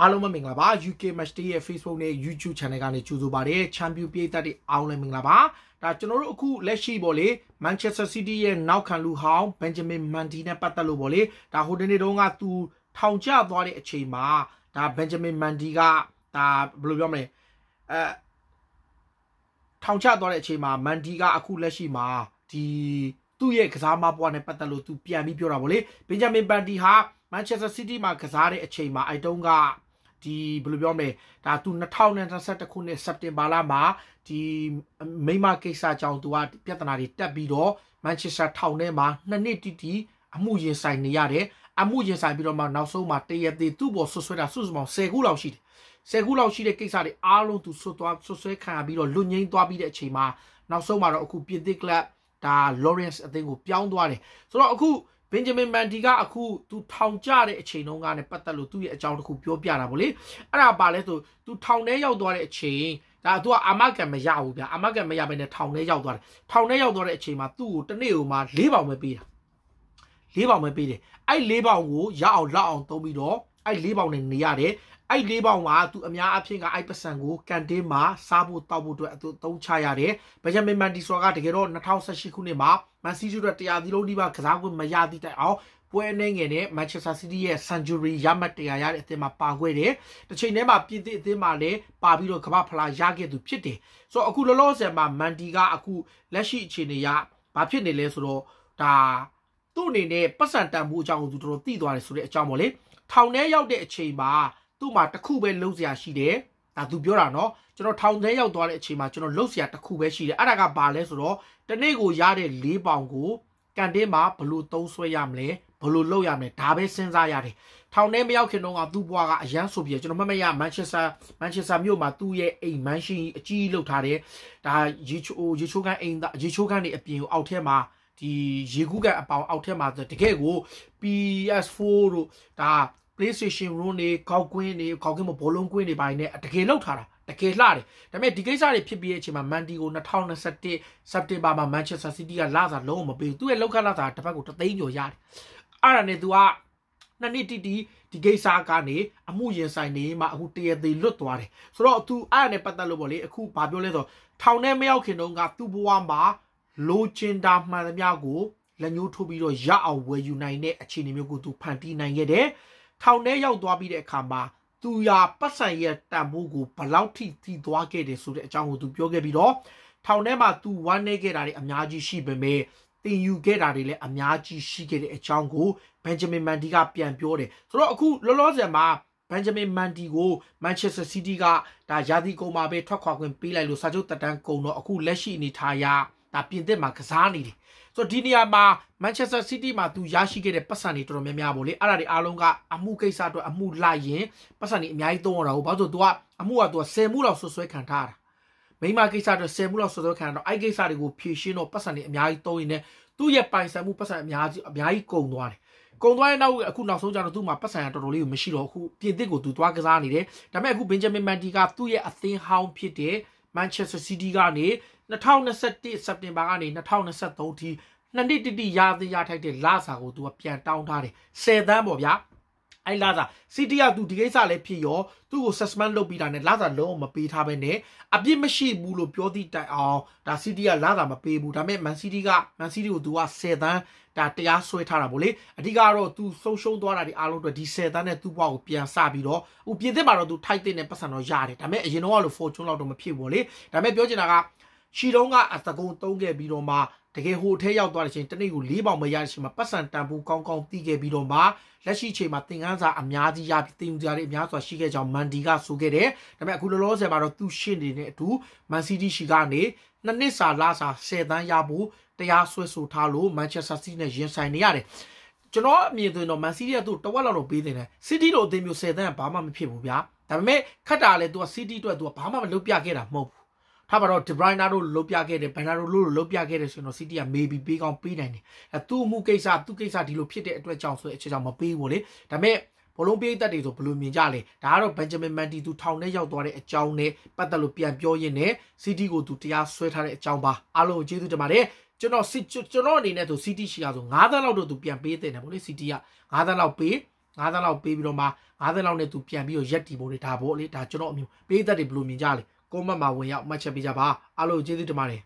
အားလုံးပဲမင်္ဂလာပါ UK Match Day ရဲ့ Facebook နဲ့ YouTube Channel ကနေကြိုဆိုပါတယ်ချန်ပီယံပြည်သက်တွေအောင်လည်းမင်္ဂလာပါဒါကျွန်တော်တို့အခုလက်ရှိပေါ့လေ Manchester City ရဲ့နောက်ခံလူဟောင်း Benjamin Mendy နဲ့ပတ်သက်လို့ပေါ့လေဒါဟိုတနေ့တုန်းကသူထောင်ကျသွားတဲ့အချိန်မှာဒါ Benjamin Mendy ကဒါဘယ်လိုပြောမလဲအဲထောင်ချသွားတဲ့အချိန်မှာ Mendy ကအခုလက်ရှိမှာဒီသူ့ရဲ့ကစားမပွားနဲ့ပတ်သက်လို့သူပြန်ပြီးပြောတာဗောလေဘင်ဂျမင်ဘန်ဒီဟာမန်ချက်စတာစီးတီးမှာကစားတဲ့အချိန်မှာအိုက်တုံးကဒီဘယ်လိုပြောမလဲဒါသူ2021ခုနှစ်စက်တင်ဘာလမှာဒီမိမကိစ္စကြောင့်သူကပြဿနာတွေတက်ပြီးတော့မန်ချက်စတာထောင်ထဲမှာနှစ်နှစ်တိတိအမှုရင်ဆိုင်နေရတယ်အမှုရင်ဆိုင်ပြီးတော့မှနောက်ဆုံးမှာတရသေးသူ့ပေါ်ဆွဆွဲတာစုစုပေါင်း10ခုလောက်ရှိတယ်10ခုလောက်ရှိတဲ့ကိစ္စတွေအားလုံးသူဆွသွားဆွဆွဲခံရပြီးတော့လွတ်ငင်းသွားပြီးတဲ့အချိန်မှာနောက်ဆုံးမှာတော့အခုပြင်သစ်ကလပ်ဒါ Lawrence အသင်းကိုပြောင်းသွားတယ်ဆိုတော့အခုဘင်ဂျမင်မန်ဒီကအခုသူထောင်ကျတဲ့အချိန်တုန်းကနဲ့ပတ်သက်လို့သူ့ရဲ့အကြောင်းတစ်ခုပြောပြတာဗောလေအဲ့ဒါပါလဲဆိုသူထောင်ထဲရောက်သွားတဲ့အချိန်ဒါသူကအာမခံမရဘူးဗျာအာမခံမရဘဲနဲ့ထောင်ထဲရောက်သွားတယ်ထောင်ထဲရောက်သွားတဲ့အချိန်မှာသူ့ကိုတနေ့ဟိုမှာ၄ပေါင်ပဲပေးတာ၄ပေါင်ပဲပေးတယ်အဲ့၄ပေါင်ကိုရအောင်လောက်အောင်သုံးပြီးတော့အဲ့၄ပေါင်နဲ့နေရတယ်အဲ့လေးပေါင်ကသူအများအဖြစ်ကအဲ့ပစံကိုကန်တင်းမှာစားဖို့တောက်ဖို့အတွက်အသူသုံးချရတယ်ဘယ်ချက်မင်မန်ဒီဆောကတကယ်တော့2018ခုနှစ်မှာမန်စီးတီးအတွက်100သီလုံးဒီပါကစားခွင့်မရသည့်တိုင်အောင်ပွဲနှဲငယ်နဲ့ Manchester City ရဲ့ Century ရမှတ်တရားရတဲ့အသင်းမှာပါခဲ့တယ်။တစ်ချိန်တည်းမှာပြည်သစ်အသင်းမှာလည်းပါပြီးတော့ကမ္ဘာဖလားရခဲ့သူဖြစ်တယ်။ဆိုတော့အခုလောလောဆယ်မှာမန်တီကအခုလက်ရှိအခြေအနေကဘာဖြစ်နေလဲဆိုတော့ဒါသူ့အနေနဲ့ပတ်စံတန်ဖိုးအကြောင်းကိုသူတော်တော်သိသွားတယ်ဆိုတဲ့အကြောင်းပေါ့လေ။ထောင်ထဲရောက်တဲ့အချိန်မှာသူ့မှာတစ်ခုပဲလှုပ်စရာရှိတယ်ဒါသူပြောတာနော်ကျွန်တော်ထောင်ထဲရောက်သွားတဲ့အချိန်မှာကျွန်တော်လှုပ်စရာတစ်ခုပဲရှိတယ်အဲ့ဒါကဘာလဲဆိုတော့တနေ့ကိုရတဲ့၄ပေါင်ကိုကန်တင်းမှာဘလို့သုံးဆွဲရမလဲဘလို့လှုပ်ရမလဲဒါပဲစဉ်းစားရတယ်ထောင်ထဲမရောက်ခင်တုန်းကသူ့ဘွားကအရန်ဆိုပြီးကျွန်တော်မမရမန်ချက်စတာမန်ချက်စတာမြို့မှာသူ့ရဲ့အိမ်မန်ရှင်အကြီးလှုပ်ထားတယ်ဒါရေချိုးရေချိုးကန်းအိမ်သားရေချိုးကန်းနေအပြင်ကိုအောက်ထဲမှာဒီရေကူးကန်အပေါင်အောက်ထဲမှာတကယ်ကို PS4 တို့ဒါ PlayStation Room တွေခောက်ကွင်းတွေခောက်ကွင်းမဘောလုံးကွင်းတွေပိုင်းနဲ့တကယ်လောက်ထားတာတကယ်လှတယ်ဒါပေမဲ့ဒီကိစ္စတွေဖြစ်ပြီးတဲ့အချိန်မှာ Mandy ကို2021 September မှာ Manchester City ကလာစားလုံးဝမပေးဘူးသူ့ရဲ့လောက်ခလာစားတစ်ဖက်ကိုတသိန်းကျော်ရတယ်အဲ့ဒါနဲ့ तू ကနှစ်နှစ်တိတိဒီကိစ္စကနေအမှုရင်ဆိုင်နေမှာအခုတရသေးလွတ်သွားတယ်ဆိုတော့ तू အဲ့ဒါနဲ့ပတ်သက်လို့ပေါ့လေအခုဘာပြောလဲဆိုတော့ထောင်ထဲမရောက်ခင်တုန်းကသူ့ဘဝမှာလိုချင်တာမှန်သမျှကိုလက်ညှိုးထိုးပြီးတော့ရအောင်ဝယ်ယူနိုင်တဲ့အခြေအနေမျိုးကိုသူဖန်တီးနိုင်ခဲ့တယ်ထောင်ထဲရောက်သွားပြီးတဲ့အခါမှာသူရာပတ်စံရဲ့တန်ဖိုးကိုဘလောက်ထိထိသွားခဲ့တယ်ဆိုတဲ့အကြောင်းကိုသူပြောခဲ့ပြီးတော့ထောင်ထဲမှာသူဝမ်းနေခဲ့တာတွေအများကြီးရှိပေမဲ့တင်ယူခဲ့တာတွေလည်းအများကြီးရှိခဲ့တဲ့အကြောင်းကိုဘန်ဂျမင်မန်ဒီကပြန်ပြောတယ်ဆိုတော့အခုလောလောဆယ်မှာဘန်ဂျမင်မန်ဒီကိုမန်ချက်စတာစီးတီးကဒါယာတီကုံမှာပဲထွက်ခွာခွင့်ပေးလိုက်လို့စာချုပ်တက်တန်းကုံတော့အခုလက်ရှိအနေထားအရဒါပြင်သစ်မှာကစားနေတယ်ဆိုတော့ဒီနေရာမှာ Manchester City မှာသူရရှိခဲ့တဲ့ပတ်စံတွေတော်တော်များများပေါ့လေအဲ့ဒါတွေအားလုံးကအမှုကိစ္စအတွက်အမှုလိုက်ရင်ပတ်စံတွေအများကြီးသုံးရတာဟုတ်ဘာလို့ဆိုတော့ तू ကအမှုက तू 10မှုလောက်ဆွဆွဲခံထားတာမိမကိစ္စအတွက်10မှုလောက်ဆွဆွဲခံတော့အဲ့ကိစ္စတွေကိုဖြည့်ရှင်းတော့ပတ်စံတွေအများကြီးသုံးရင်းနဲ့သူ့ရဲ့ပိုင်ဆိုင်မှုပတ်စံအများကြီးအများကြီးကုန်သွားတယ်ကုံသွားတဲ့နောက်အခုနောက်ဆုံးကျတော့သူ့မှာပတ်စံရတော်တော်လေးကိုမရှိတော့အခုပြင်သစ်ကိုသူသွားကစားနေတယ်ဒါပေမဲ့အခု Benjamin Mendy ကသူ့ရဲ့အသင်းဟောင်းဖြစ်တဲ့ Manchester City ကနေ2021စက်တင်ဘာကနေ2023ထိနှစ်နှစ်တိတိရာသီရထိုက်တဲ့လစာကိုသူကပြန်တောင်းထားတယ်10သန်းပေါ့ဗျာအဲ့လာစာစီတီယာသူဒီကိစ္စလည်းဖြစ်ရောသူ့ကို suspend လုပ်ပြီးတာနဲ့လာစာလုံးဝမပေးထားပဲနဲ့အပြစ်မရှိဘူးလို့ပြောသည့်တိုင်အောင်ဒါစီတီယာလာစာမပေးဘူးဒါပေမဲ့မန်စီးတီးကမန်စီးတီးကိုသူက10သန်းဒါတရားစွဲထားတာဗောလေအဓိကတော့သူဆုံးရှုံးသွားတာဒီအားလုံးအတွက်ဒီ10သန်းနဲ့သူ့ဘဝကိုပြန်ဆပြီးတော့ဟိုပြင်သစ်မှာတော့သူထိုက်တဲ့နဲ့ပတ်စံတော့ရတယ်ဒါပေမဲ့အရင်တော့ကလို့ fortune လောက်တော့မဖြစ်ဘူးဗောလေဒါပေမဲ့ပြောချင်တာကရှီတုံးကအတကုံတုံးခဲ့ပြီးတော့မှတကယ်ဟိုထဲရောက်သွားတဲ့အချိန်တနေ့ကို၄ပေါင်မရတဲ့အချိန်မှာပတ်စံတန်ဖိုးကောင်းကောင်းတီးခဲ့ပြီးတော့မှလက်ရှိအချိန်မှာသင်ခန်းစာအများကြီးရပြီးသင်ယူစရာတွေအများစွာရှိခဲ့ကြောင်းမန်ဒီကဆိုခဲ့တယ်။ဒါပေမဲ့အခုလောလောဆယ်မှာတော့သူ့ရှင်းနေတဲ့အတူမန်စီးတီးရှိကနေနှစ်နှစ်စာလစာ10တန်းရဖို့တရားစွဲဆိုထားလို့မန်ချက်စတာစီးနဲ့ရင်ဆိုင်နေရတယ်။ကျွန်တော်အမြင်ဆိုရင်တော့မန်စီးတီးကသူ့တဝက်လောက်တော့ပေးတင်တယ်။စီးတီးတို့အသင်းမျိုး10တန်းကဘာမှမဖြစ်ဘူးဗျာ။ဒါပေမဲ့ခတ်တာလည်းသူကစီးတီးအတွက်သူကဘာမှမလုပ်ပြခဲ့တာမဟုတ်ဘူးထားပါတော့ De Bruyne တို့လုတ်ပြခဲ့တယ် Banner တို့လို့လုတ်ပြခဲ့တယ်ဆိုရင်တော့ City က maybe ပေးကောင်းပေးနိုင်တယ်အဲသူ့အမှုကိစ္စသူ့ကိစ္စဒီလိုဖြစ်တဲ့အတွက်ကြောင့်ဆိုတဲ့အချက်ကြောင့်မပေးဘူးလေဒါပေမဲ့ဘလုံးပိသက်တွေဆိုဘလို့မြင်ကြလဲဒါကတော့ Benjamin Mendy သူထောင်ထဲရောက်သွားတဲ့အကြောင်းနဲ့ပတ်သက်လို့ပြန်ပြောရင်းနဲ့ City ကိုသူတရားဆွဲထားတဲ့အကြောင်းပါအားလုံးကျေးဇူးတင်ပါတယ်ကျွန်တော်ကျွန်တော်အနေနဲ့ဆို City ရှိတာဆို9သန်းလောက်တော့သူပြန်ပေးတင်တယ်ဗောလေ City က9သန်းလောက်ပေး9သန်းလောက်ပေးပြီးတော့မှ9သန်းလောက်နဲ့သူပြန်ပြီးတော့ရက်တီဖို့လေဒါဗောလေဒါကျွန်တော်အမျိုးပေးသက်တွေဘလို့မြင်ကြလဲကိုမတ်မှာဝင်ရောက်မှတ်ချက်ပေးကြပါအားလုံးကျေးဇူးတင်ပါတယ်